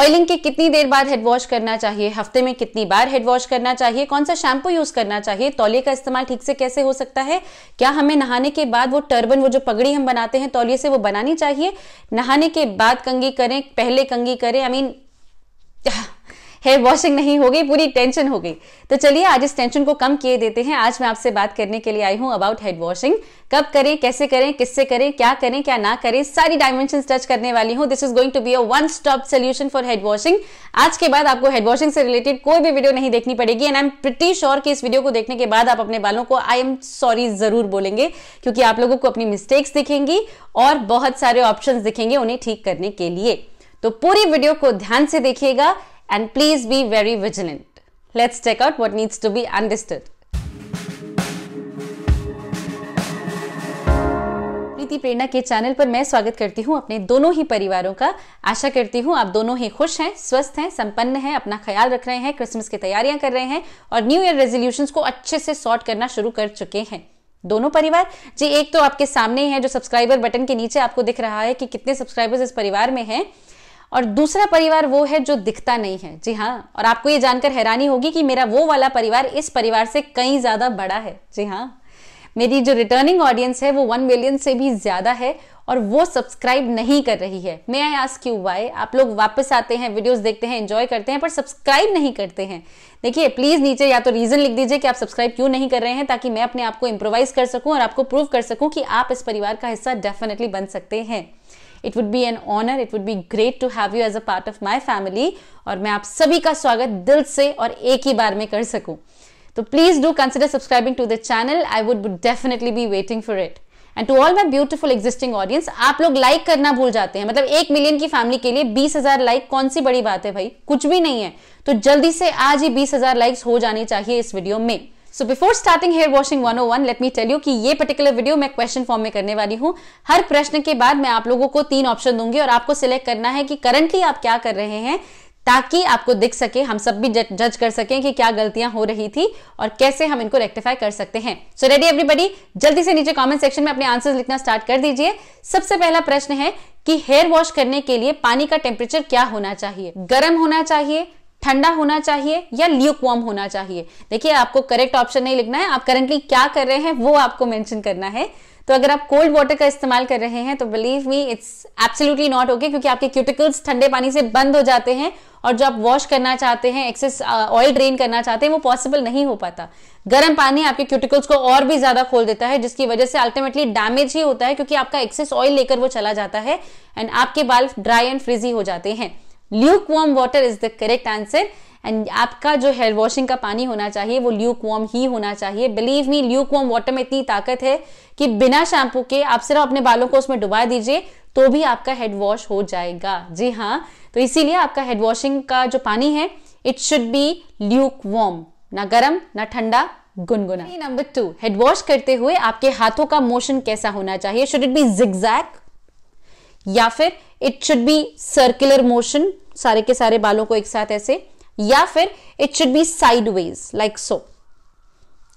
Oiling के कितनी देर बाद हेड वॉश करना चाहिए हफ्ते में कितनी बार हेड वॉश करना चाहिए कौन सा शैम्पू यूज करना चाहिए तौलिए का इस्तेमाल ठीक से कैसे हो सकता है क्या हमें नहाने के बाद वो टर्बन वो जो पगड़ी हम बनाते हैं तौलिए से वो बनानी चाहिए नहाने के बाद कंगी करें पहले कंगी करें I I mean mean, hair washing नहीं हो गई पूरी टेंशन हो गई तो चलिए आज इस टेंशन को कम किए देते हैं आज मैं आपसे बात करने के लिए आई हूं अबाउट हेड वॉशिंग कब करें कैसे करें किससे करें क्या करें क्या ना करें सारी डायमेंशन टच करने वाली हूँ this is going to be a one stop solution for head washing आज के बाद आपको हेड वॉशिंग से रिलेटेड कोई भी वीडियो नहीं देखनी पड़ेगी and I am pretty sure कि इस वीडियो को देखने के बाद आप अपने बालों को आई एम सॉरी जरूर बोलेंगे क्योंकि आप लोगों को अपनी मिस्टेक्स दिखेंगी और बहुत सारे ऑप्शन दिखेंगे उन्हें ठीक करने के लिए तो पूरी वीडियो को ध्यान से देखिएगा and please be very vigilant. Let's check out what needs to be understood. प्रीति प्रेरणा के चैनल पर मैं स्वागत करती हूँ अपने दोनों ही परिवारों का आशा करती हूँ आप दोनों ही खुश हैं स्वस्थ हैं संपन्न हैं अपना ख्याल रख रहे हैं क्रिसमस की तैयारियां कर रहे हैं और न्यू ईयर रेजोल्यूशंस को अच्छे से सॉर्ट करना शुरू कर चुके हैं दोनों परिवार जी एक तो आपके सामने है जो सब्सक्राइबर बटन के नीचे आपको दिख रहा है कि कितने सब्सक्राइबर्स इस परिवार में हैं और दूसरा परिवार वो है जो दिखता नहीं है जी हाँ और आपको ये जानकर हैरानी होगी कि मेरा वो वाला परिवार इस परिवार से कहीं ज़्यादा बड़ा है जी हाँ मेरी जो रिटर्निंग ऑडियंस है वो वन मिलियन से भी ज़्यादा है और वो सब्सक्राइब नहीं कर रही है may I ask you why आप लोग वापस आते हैं वीडियोस देखते हैं एंजॉय करते हैं पर सब्सक्राइब नहीं करते हैं देखिए प्लीज़ नीचे या तो रीज़न लिख दीजिए कि आप सब्सक्राइब क्यों नहीं कर रहे हैं ताकि मैं अपने आप को इम्प्रोवाइज़ कर सकूं और आपको प्रूव कर सकूं कि आप इस परिवार का हिस्सा डेफिनेटली बन सकते हैं it would be an honour it would be great to have you as a part of my family और मैं आप सभी का स्वागत दिल से और एक ही बार में कर सकूं तो please do consider subscribing to the channel I would definitely be waiting for it and to all my beautiful existing audience आप लोग लाइक करना भूल जाते हैं मतलब एक मिलियन की फैमिली के लिए बीस हजार लाइक कौन सी बड़ी बात है भाई कुछ भी नहीं है तो जल्दी से आज ही बीस हजार लाइक्स हो जाने चाहिए इस वीडियो में so before starting hair washing 101 let me tell you कि ये पर्टिकुलर वीडियो मैं क्वेश्चन फॉर्म में करने वाली हूँ हर प्रश्न के बाद मैं आप लोगों को तीन ऑप्शन दूंगी और आपको सिलेक्ट करना है कि करंटली आप क्या कर रहे हैं ताकि आपको दिख सके हम सब भी जज कर सकें कि क्या गलतियां हो रही थी और कैसे हम इनको रेक्टिफाई कर सकते हैं सो रेडी एवरीबडी जल्दी से नीचे कमेंट सेक्शन में अपने आंसर्स लिखना स्टार्ट कर दीजिए सबसे पहला प्रश्न है कि हेयर वॉश करने के लिए पानी का टेम्परेचर क्या होना चाहिए गर्म होना चाहिए ठंडा होना चाहिए या ल्यूक वार्म होना चाहिए देखिए आपको करेक्ट ऑप्शन नहीं लिखना है आप करंटली क्या कर रहे हैं वो आपको मेंशन करना है तो अगर आप कोल्ड वाटर का इस्तेमाल कर रहे हैं तो believe me it's absolutely not okay क्योंकि आपके क्यूटिकल्स ठंडे पानी से बंद हो जाते हैं और जो आप वॉश करना चाहते हैं एक्सेस ऑयल ड्रेन करना चाहते हैं वो पॉसिबल नहीं हो पाता गर्म पानी आपके क्यूटिकल्स को और भी ज्यादा खोल देता है जिसकी वजह से अल्टीमेटली डैमेज ही होता है क्योंकि आपका एक्सेस ऑयल लेकर वो चला जाता है एंड आपके बाल ड्राई एंड फ्रिजी हो जाते हैं lukewarm water is the correct answer and आपका जो हेयर वॉशिंग का पानी होना चाहिए वो ल्यूक वॉर्म ही होना चाहिए believe me lukewarm water में इतनी ताकत है कि बिना शैम्पू के आप सिर्फ अपने बालों को उसमें डुबा दीजिए तो भी आपका हेड वॉश हो जाएगा जी हाँ तो इसीलिए आपका हेड वॉशिंग का जो पानी है it should be lukewarm ना गर्म ना ठंडा गुनगुना नंबर टू हेड वॉश करते हुए आपके हाथों का मोशन कैसा होना चाहिए शुड इट बी जिग्जैक या फिर it should be circular motion सारे के सारे बालों को एक साथ ऐसे या फिर it should be sideways like so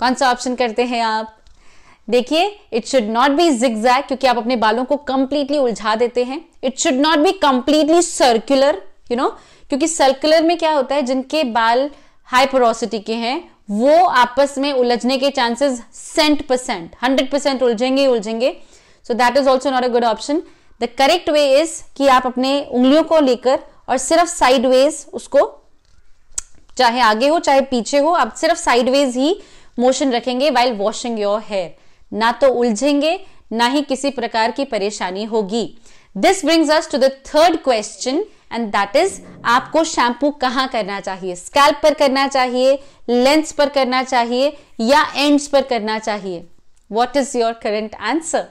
कौन सा ऑप्शन करते हैं आप देखिए it should not be zigzag क्योंकि आप अपने बालों को कंप्लीटली उलझा देते हैं it should not be completely circular you know क्योंकि सर्कुलर में क्या होता है जिनके बाल हाई पोरोसिटी के हैं वो आपस में उलझने के chances cent percent hundred percent उलझेंगे ही उलझेंगे so that is also not a good option the correct way is कि आप अपने उंगलियों को लेकर और सिर्फ साइडवेज उसको चाहे आगे हो चाहे पीछे हो आप सिर्फ साइडवेज ही मोशन रखेंगे वाइल वॉशिंग योर हेयर ना तो उलझेंगे ना ही किसी प्रकार की परेशानी होगी this brings us to the third question and that is आपको शैम्पू कहाँ करना चाहिए स्कैल्प पर करना चाहिए लेंस पर करना चाहिए या एंड्स पर करना चाहिए what is your current answer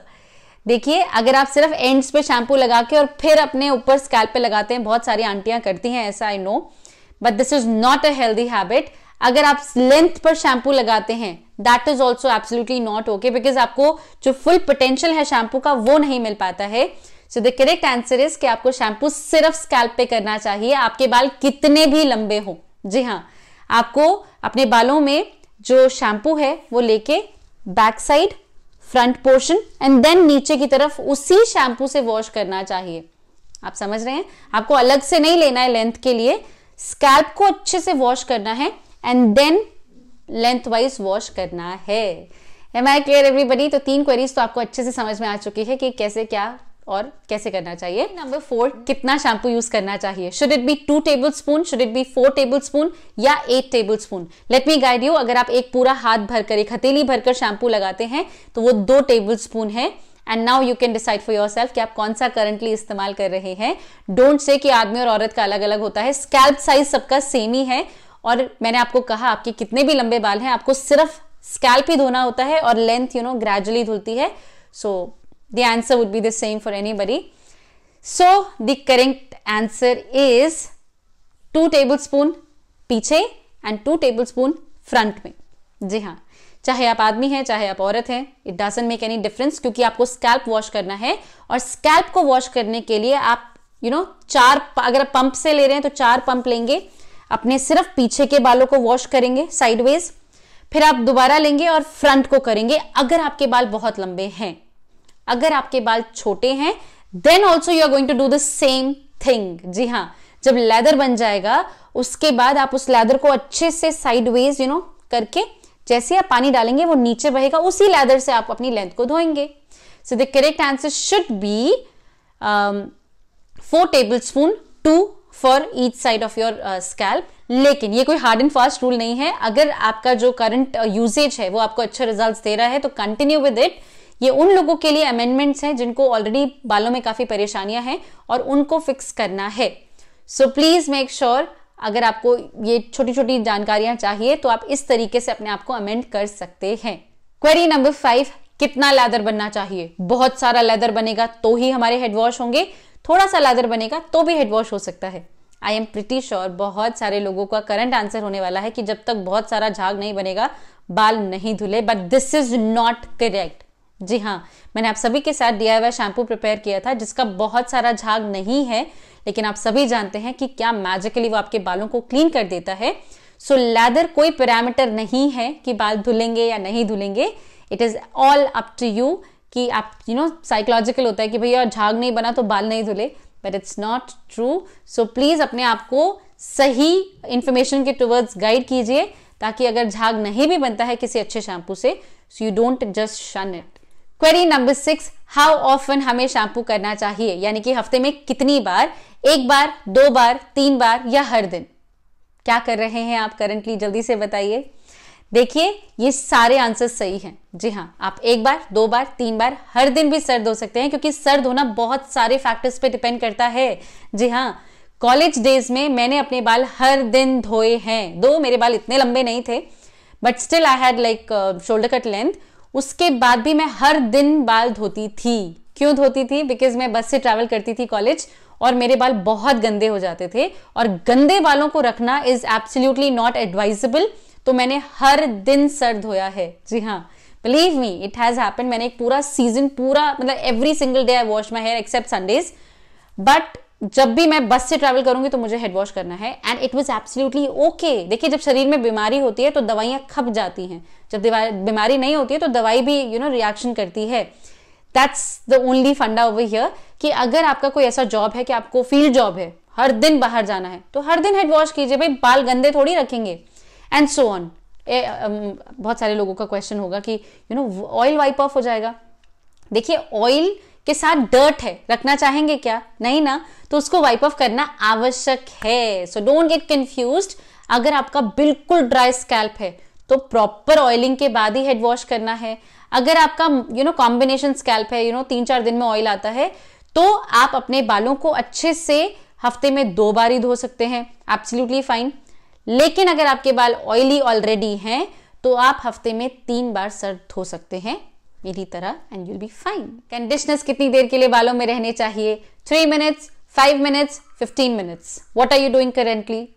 देखिए अगर आप सिर्फ एंड्स पे शैम्पू लगा के और फिर अपने ऊपर स्कैल्प पे लगाते हैं बहुत सारी आंटियां करती हैं ऐसा I know but this is not a healthy habit अगर आप लेंथ पर शैम्पू लगाते हैं that is also absolutely not okay because आपको जो फुल पोटेंशियल है शैम्पू का वो नहीं मिल पाता है so the correct answer is कि आपको शैम्पू सिर्फ स्कैल्प पे करना चाहिए आपके बाल कितने भी लंबे हों जी हाँ आपको अपने बालों में जो शैम्पू है वो लेके back side front portion and then नीचे की तरफ उसी शैंपू से वॉश करना चाहिए आप समझ रहे हैं आपको अलग से नहीं लेना है लेंथ के लिए स्कैल्प को अच्छे से वॉश करना है and then lengthwise wash करना है एम आई क्लियर एवरीबडी तो तीन क्वेरीज तो आपको अच्छे से समझ में आ चुकी है कि कैसे क्या और कैसे करना चाहिए नंबर फोर कितना शैम्पू यूज करना चाहिए should it be two tablespoon should it be four tablespoon या eight tablespoon let me guide you अगर आप एक पूरा हाथ भरकर एक हथेली भरकर शैम्पू लगाते हैं तो वो दो टेबल स्पून है and now you can decide for yourself कि आप कौन सा करंटली इस्तेमाल कर रहे हैं डोंट से कि आदमी और औरत का अलग अलग होता है स्कैल्प साइज सबका सेम ही है और मैंने आपको कहा आपके कितने भी लंबे बाल हैं आपको सिर्फ स्कैल्प ही धोना होता है और लेंथ यू नो ग्रेजुअली धुलती है so so, The answer would be the same for anybody. So the correct answer is 2 tablespoon पीछे एंड 2 tablespoon फ्रंट में जी ha हाँ, चाहे आप आदमी हैं चाहे आप औरत हैं it doesn't make any difference क्योंकि आपको स्कैल्प वॉश करना है और स्कैल्प को वॉश करने के लिए आप यू you नो know, चार अगर आप पंप से ले रहे हैं तो चार पंप लेंगे अपने सिर्फ पीछे के बालों को वॉश करेंगे साइडवेज फिर आप दोबारा लेंगे और फ्रंट को करेंगे अगर आपके बाल बहुत लंबे हैं अगर आपके बाल छोटे हैं then also you are going to do the same thing जी हाँ जब लेदर बन जाएगा उसके बाद आप उस लेदर को अच्छे से साइडवेज यू नो करके जैसे आप पानी डालेंगे वो नीचे बहेगा उसी लेदर से आप अपनी लेंथ को धोएंगे so the correct answer should be four tablespoon two for each side of your scalp लेकिन ये कोई हार्ड एंड फास्ट रूल नहीं है अगर आपका जो करंट यूजेज uh, है वो आपको अच्छे रिजल्ट दे रहा है तो कंटिन्यू विद इट ये उन लोगों के लिए अमेंडमेंट्स हैं जिनको ऑलरेडी बालों में काफ़ी परेशानियां हैं और उनको फिक्स करना है सो प्लीज़ मेक श्योर अगर आपको ये छोटी छोटी जानकारियां चाहिए तो आप इस तरीके से अपने आप को अमेंड कर सकते हैं क्वेरी नंबर फाइव कितना लेदर बनना चाहिए बहुत सारा लेदर बनेगा तो ही हमारे हेड वॉश होंगे थोड़ा सा लेदर बनेगा तो भी हेड वॉश हो सकता है आई एम प्रिटी श्योर बहुत सारे लोगों का करंट आंसर होने वाला है कि जब तक बहुत सारा झाग नहीं बनेगा बाल नहीं धुले but this is not correct जी हाँ मैंने आप सभी के साथ डी शैम्पू प्रिपेयर किया था जिसका बहुत सारा झाग नहीं है लेकिन आप सभी जानते हैं कि क्या मैजिकली वो आपके बालों को क्लीन कर देता है सो so, लैदर कोई पैरामीटर नहीं है कि बाल धुलेंगे या नहीं धुलेंगे it is all up to you कि आप यू नो साइकोलॉजिकल होता है कि भैया झाग नहीं बना तो बाल नहीं धुले but it's not true so please अपने आप को सही इंफॉर्मेशन के टूवर्ड्स गाइड कीजिए ताकि अगर झाग नहीं भी बनता है किसी अच्छे शैम्पू से so you don't just shun it query number six how often हमें शैम्पू करना चाहिए यानी कि हफ्ते में कितनी बार एक बार दो बार तीन बार या हर दिन क्या कर रहे हैं आप करंटली जल्दी से बताइए देखिए ये सारे आंसर सही हैं जी हाँ आप एक बार दो बार तीन बार हर दिन भी सर धो सकते हैं क्योंकि सर धोना बहुत सारे फैक्टर्स पे डिपेंड करता है जी हाँ कॉलेज डेज में मैंने अपने बाल हर दिन धोए हैं दो मेरे बाल इतने लंबे नहीं थे but still I had like shoulder cut length उसके बाद भी मैं हर दिन बाल धोती थी क्यों धोती थी बिकॉज मैं बस से ट्रैवल करती थी कॉलेज और मेरे बाल बहुत गंदे हो जाते थे और गंदे बालों को रखना इज एब्सोल्यूटली नॉट एडवाइजेबल तो मैंने हर दिन सर धोया है जी हाँ believe me it has happen मैंने एक पूरा सीजन पूरा मतलब every single day I wash my hair except Sundays but जब भी मैं बस से ट्रैवल करूंगी तो मुझे हेड वॉश करना है and it was absolutely okay देखिए जब शरीर में बीमारी होती है तो दवाइयां खप जाती हैं जब बीमारी नहीं होती है तो दवाई भी यू नो रिएक्शन करती है that's the only funda over here कि अगर आपका कोई ऐसा जॉब है कि आपको फील्ड जॉब है हर दिन बाहर जाना है तो हर दिन हेड वॉश कीजिए भाई बाल गंदे थोड़ी रखेंगे एंड सो ऑन बहुत सारे लोगों का क्वेश्चन होगा कि you know oil wipe off हो जाएगा देखिए ऑयल के साथ डर्ट है रखना चाहेंगे क्या नहीं ना तो उसको वाइप ऑफ करना आवश्यक है सो डोंट गेट कंफ्यूज अगर आपका बिल्कुल ड्राई स्कैल्प है तो प्रॉपर ऑयलिंग के बाद ही हेड वॉश करना है अगर आपका यू नो कॉम्बिनेशन स्कैल्प है यू नो तीन चार दिन में ऑयल आता है तो आप अपने बालों को अच्छे से हफ्ते में दो बार ही धो सकते हैं एब्सोल्युटली फाइन लेकिन अगर आपके बाल ऑयली ऑलरेडी हैं तो आप हफ्ते में तीन बार सर धो सकते हैं मेरी तरह and you'll be fine conditioners कितनी देर के लिए बालों में रहने चाहिए three minutes five minutes fifteen minutes what are you doing currently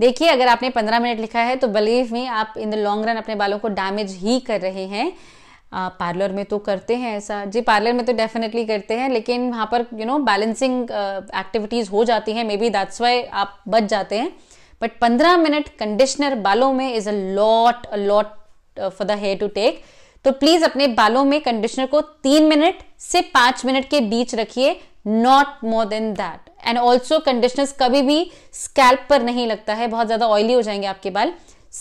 देखिए अगर आपने पंद्रह मिनट लिखा है तो बिलीव में आप इन द लॉन्ग रन अपने बालों को डैमेज ही कर रहे हैं पार्लर में तो करते हैं ऐसा जी पार्लर में तो डेफिनेटली करते हैं लेकिन वहाँ पर यू नो बैलेंसिंग एक्टिविटीज़ हो जाती हैं मे बी दैट्स वाई आप बच जाते हैं बट पंद्रह मिनट कंडीशनर बालों में is a lot a lot for the hair to take तो प्लीज अपने बालों में कंडीशनर को तीन मिनट से पांच मिनट के बीच रखिए not more than that and also conditioner कभी भी स्कैल्प पर नहीं लगता है बहुत ज्यादा ऑयली हो जाएंगे आपके बाल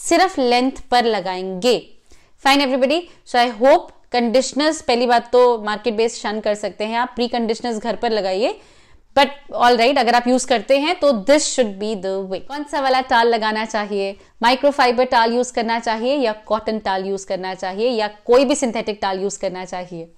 सिर्फ लेंथ पर लगाएंगे fine everybody so I hope conditioners पहली बात तो मार्केट बेस्ड शन कर सकते हैं आप प्री कंडीशनर्स घर पर लगाइए बट ऑल राइट अगर आप यूज करते हैं तो this should be the way कौन सा वाला टाल लगाना चाहिए माइक्रोफाइबर टाल यूज करना चाहिए या कॉटन टाल यूज करना चाहिए या कोई भी सिंथेटिक टाल यूज करना चाहिए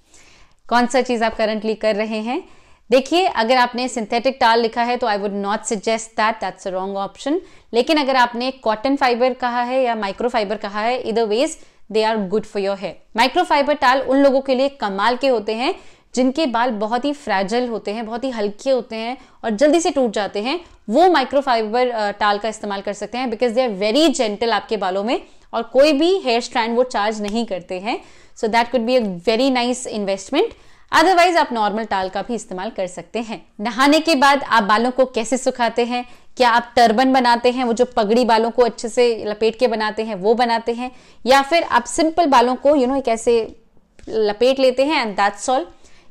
कौन सा चीज आप करंटली कर रहे हैं देखिए अगर आपने सिंथेटिक टाल लिखा है तो I would not suggest that that's a wrong option लेकिन अगर आपने कॉटन फाइबर कहा है या माइक्रोफाइबर कहा है इधर ways they are good for your hair microfibre towel उन लोगों के लिए कमाल के होते हैं जिनके बाल बहुत ही फ्रैजल होते हैं बहुत ही हल्के होते हैं और जल्दी से टूट जाते हैं वो माइक्रोफाइबर टाल का इस्तेमाल कर सकते हैं because they are very gentle आपके बालों में और कोई भी हेयर स्ट्रैंड वो चार्ज नहीं करते हैं so that could be a very nice investment otherwise आप नॉर्मल टाल का भी इस्तेमाल कर सकते हैं नहाने के बाद आप बालों को कैसे सुखाते हैं क्या आप टर्बन बनाते हैं वो जो पगड़ी बालों को अच्छे से लपेट के बनाते हैं वो बनाते हैं या फिर आप सिंपल बालों को यू you नो know, एक ऐसे लपेट लेते हैं एंड दैट्स ऑल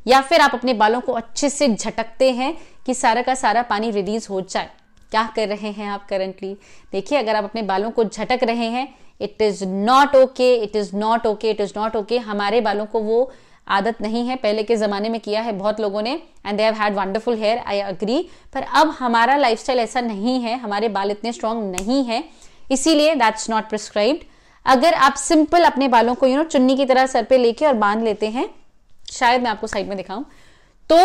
या फिर आप अपने बालों को अच्छे से झटकते हैं कि सारा का सारा पानी रिलीज हो जाए क्या कर रहे हैं आप करंटली देखिए अगर आप अपने बालों को झटक रहे हैं it is not okay it is not okay it is not okay हमारे बालों को वो आदत नहीं है पहले के ज़माने में किया है बहुत लोगों ने and they have had wonderful hair I agree पर अब हमारा लाइफस्टाइल ऐसा नहीं है हमारे बाल इतने स्ट्रांग नहीं है इसीलिए दैट्स नॉट प्रिस्क्राइब्ड अगर आप सिंपल अपने बालों को यू you नो know, चुन्नी की तरह सर पे लेके और बांध लेते हैं शायद मैं आपको साइड में दिखाऊं तो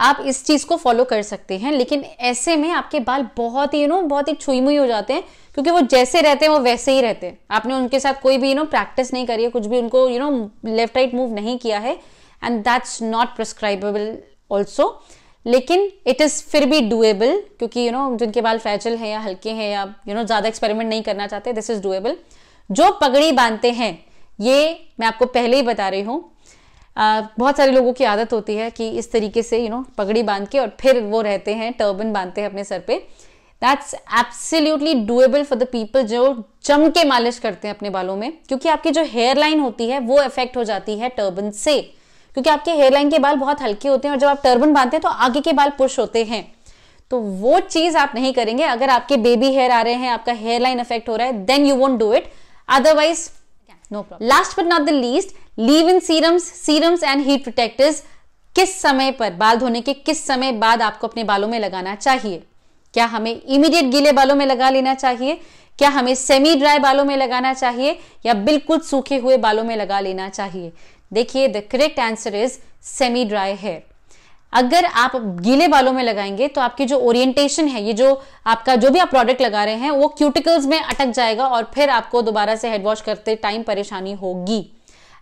आप इस चीज़ को फॉलो कर सकते हैं लेकिन ऐसे में आपके बाल बहुत ही यू नो बहुत ही छुई मुई हो जाते हैं क्योंकि वो जैसे रहते हैं वो वैसे ही रहते हैं आपने उनके साथ कोई भी यू नो प्रैक्टिस नहीं करी है कुछ भी उनको you know left right move नहीं किया है and that's not prescribable also लेकिन इट इज़ फिर भी डुएबल क्योंकि यू you नो know, जिनके बाल फैचल हैं या हल्के हैं या यू you नो know, ज़्यादा एक्सपेरिमेंट नहीं करना चाहते दिस इज़ डुएबल जो पगड़ी बांधते हैं ये मैं आपको पहले ही बता रही हूं बहुत सारे लोगों की आदत होती है कि इस तरीके से यू you नो know, पगड़ी बांध के और फिर वो रहते हैं टर्बन बांधते हैं अपने सर पे that's absolutely doable for the people जो जम के मालिश करते हैं अपने बालों में क्योंकि आपकी जो हेयर लाइन होती है वो इफेक्ट हो जाती है टर्बन से क्योंकि आपके हेयर लाइन के बाल बहुत हल्के होते हैं और जब आप टर्बन बांधते हैं तो आगे के बाल पुश होते हैं तो वो चीज़ आप नहीं करेंगे अगर आपके बेबी हेयर आ रहे हैं आपका हेयर लाइन इफेक्ट हो रहा है then you won't do it otherwise no problem last but not the least leave in serums serums and heat protectors किस समय पर बाल धोने के किस समय बाद आपको अपने बालों में लगाना चाहिए क्या हमें इमीडिएट गीले बालों में लगा लेना चाहिए क्या हमें सेमी ड्राई बालों में लगाना चाहिए या बिल्कुल सूखे हुए बालों में लगा लेना चाहिए देखिए the correct answer is semi dry hair अगर आप गीले बालों में लगाएंगे तो आपकी जो ओरिएंटेशन है ये जो आपका जो भी आप प्रोडक्ट लगा रहे हैं वो क्यूटिकल्स में अटक जाएगा और फिर आपको दोबारा से हेड वॉश करते टाइम परेशानी होगी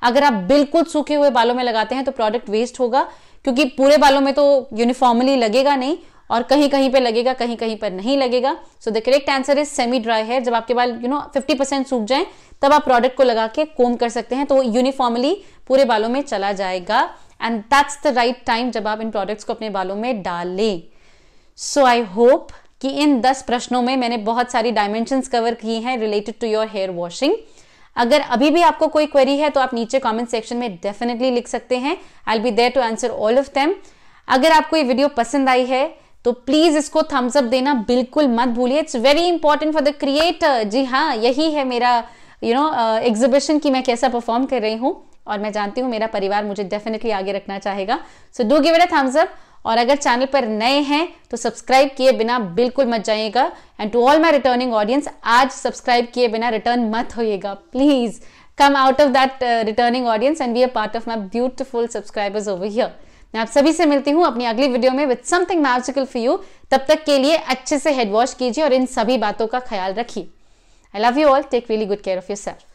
अगर आप बिल्कुल सूखे हुए बालों में लगाते हैं तो प्रोडक्ट वेस्ट होगा क्योंकि पूरे बालों में तो यूनिफॉर्मली लगेगा नहीं और कहीं कहीं पे लगेगा कहीं कहीं पर नहीं लगेगा so the correct answer is semi dry hair जब आपके बाल यू नो 50 परसेंट सूख जाए तब आप प्रोडक्ट को लगा के कोम कर सकते हैं तो यूनिफॉर्मली पूरे बालों में चला जाएगा and that's the right time जब आप इन प्रोडक्ट्स को अपने बालों में डालें सो आई होप कि इन दस प्रश्नों में मैंने बहुत सारी डायमेंशंस कवर की हैं related to your hair washing अगर अभी भी आपको कोई क्वेरी है तो आप नीचे कमेंट सेक्शन में डेफिनेटली लिख सकते हैं I be there to answer all of them अगर आपको ये वीडियो पसंद आई है तो प्लीज इसको थम्स अप देना बिल्कुल मत भूलिए it's very important for the creator जी हाँ यही है मेरा यू नो एग्जिबिशन की मैं कैसा परफॉर्म कर रही हूं और मैं जानती हूं मेरा परिवार मुझे डेफिनेटली आगे रखना चाहेगा so do give it a thumbs up और अगर चैनल पर नए हैं तो सब्सक्राइब किए बिना बिल्कुल मत जाइएगा and to all my returning audience आज सब्सक्राइब किए बिना रिटर्न मत होइएगा please come out of that returning audience and be a part of my beautiful subscribers over here मैं आप सभी से मिलती हूँ अपनी अगली वीडियो में with something magical for you तब तक के लिए अच्छे से हेड वॉश कीजिए और इन सभी बातों का ख्याल रखिए I love you all take really good care of your self